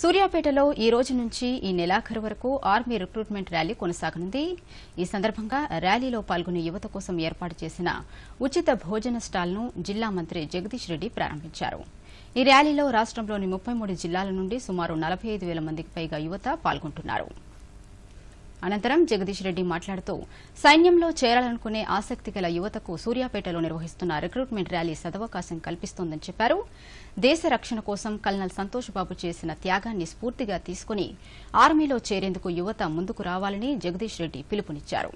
సూర్యాపేటలో ఈ రోజు నుంచి ఈ నెలాఖరు వరకు ఆర్మీ రిక్రూట్మెంట్ ర్యాలీ కొనసాగనుంది ఈ సందర్భంగా ర్యాలీలో పాల్గొనే యువత కోసం ఏర్పాటు చేసిన ఉచిత భోజన స్టాల్ను జిల్లా మంత్రి జగదీష్ రెడ్డి ప్రారంభించారు ఈ ర్యాలీలో రాష్టంలోని ముప్పై మూడు జిల్లాల నుండి సుమారు నలభై ఐదు వేల మందికి పైగా యువత పాల్గొంటున్నారు అనంతరం జగదీష్ రెడ్డి మాట్లాడుతూ సైన్యంలో చేరాలనుకునే ఆసక్తి గల యువతకు సూర్యాపేటలో నిర్వహిస్తున్న రిక్రూట్మెంట్ ర్యాలీ సదవకాశం కల్పిస్తోందని చెప్పారు దేశ రక్షణ కోసం కల్నల్ సంతోష్ బాబు చేసిన త్యాగాన్ని స్ఫూర్తిగా తీసుకుని ఆర్మీలో చేరేందుకు యువత ముందుకు రావాలని జగదీష్ రెడ్డి పిలుపునిచ్చారు